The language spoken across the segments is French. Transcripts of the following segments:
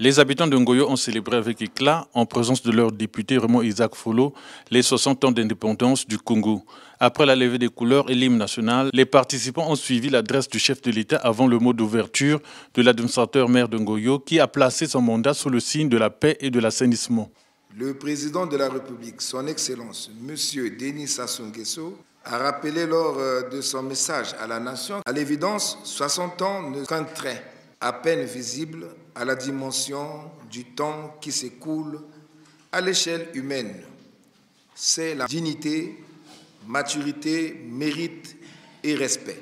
Les habitants de ont célébré avec éclat, en présence de leur député Raymond Isaac Folo, les 60 ans d'indépendance du Congo. Après la levée des couleurs et l'hymne national, les participants ont suivi l'adresse du chef de l'État avant le mot d'ouverture de l'administrateur maire de qui a placé son mandat sous le signe de la paix et de l'assainissement. Le président de la République, son Excellence, M. Denis Sassou Nguesso, a rappelé lors euh, de son message à la nation, à l'évidence, 60 ans ne qu'un trait à peine visible à la dimension du temps qui s'écoule à l'échelle humaine. C'est la dignité, maturité, mérite et respect.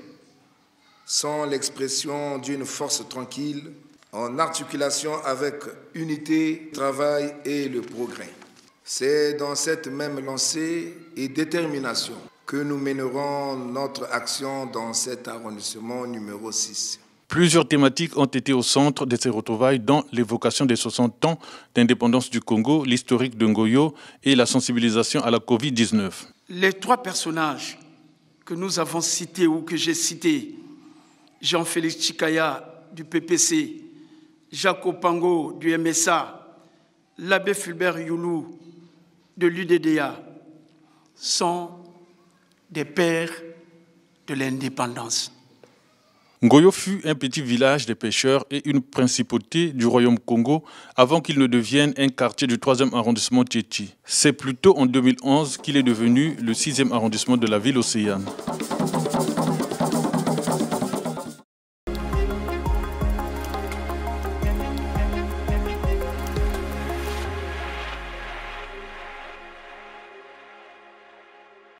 Sans l'expression d'une force tranquille, en articulation avec unité, travail et le progrès. C'est dans cette même lancée et détermination que nous mènerons notre action dans cet arrondissement numéro 6. Plusieurs thématiques ont été au centre de ces retrouvailles, dont l'évocation des 60 ans d'indépendance du Congo, l'historique de Ngoyo et la sensibilisation à la Covid-19. Les trois personnages que nous avons cités ou que j'ai cités, Jean-Félix Chikaya du PPC, Jaco Pango du MSA, l'abbé Fulbert Youlou de l'UDDA, sont des pères de l'indépendance. Ngoyo fut un petit village de pêcheurs et une principauté du royaume Congo avant qu'il ne devienne un quartier du 3e arrondissement Tchétchi. C'est plutôt en 2011 qu'il est devenu le 6e arrondissement de la ville océane.